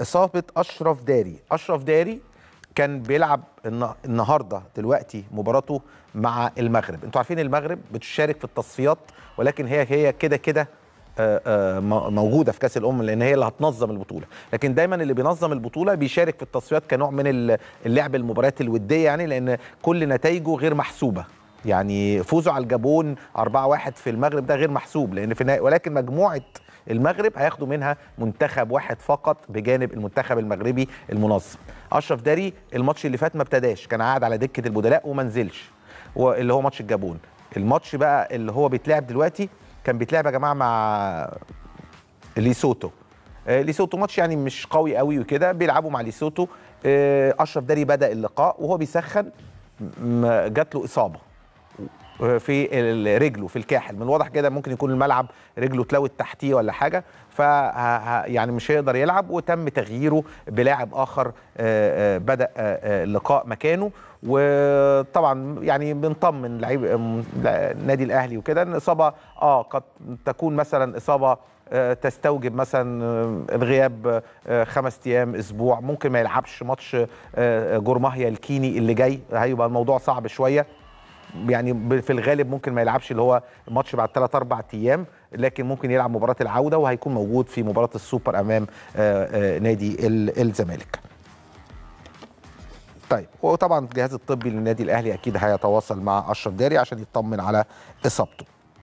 اصابه اشرف داري اشرف داري كان بيلعب النهارده دلوقتي مباراته مع المغرب انتوا عارفين المغرب بتشارك في التصفيات ولكن هي هي كده كده آه، آه، موجوده في كاس الامم لان هي اللي هتنظم البطوله لكن دايما اللي بينظم البطوله بيشارك في التصفيات كنوع من اللعب المباريات الوديه يعني لان كل نتائجه غير محسوبه يعني فوزه على الجابون 4-1 في المغرب ده غير محسوب لان في النهايه ولكن مجموعه المغرب هياخدوا منها منتخب واحد فقط بجانب المنتخب المغربي المنظم اشرف داري الماتش اللي فات ما ابتداش كان قاعد على دكه البدلاء وما نزلش اللي هو ماتش الجابون الماتش بقى اللي هو بيتلعب دلوقتي كان بيتلعب يا جماعه مع ليسوتو آه، ليسوتو ماتش يعني مش قوي قوي وكده بيلعبوا مع ليسوتو آه، اشرف داري بدا اللقاء وهو بيسخن جات له اصابه في رجله في الكاحل من الواضح كده ممكن يكون الملعب رجله اتلوت تحتيه ولا حاجه ف يعني مش هيقدر يلعب وتم تغييره بلاعب اخر آه، آه، بدا اللقاء آه، مكانه وطبعا يعني بنطمن لعيب النادي الاهلي وكده ان اصابه اه قد تكون مثلا اصابه تستوجب مثلا الغياب خمس ايام اسبوع ممكن ما يلعبش ماتش جرماهيا الكيني اللي جاي هيبقى الموضوع صعب شويه يعني في الغالب ممكن ما يلعبش اللي هو ماتش بعد 3 4 ايام لكن ممكن يلعب مباراه العوده وهيكون موجود في مباراه السوبر امام آه، آه، نادي الزمالك طيب وطبعا الجهاز الطبي للنادي الاهلي اكيد هيتواصل مع اشرف داري عشان يطمن على اصابته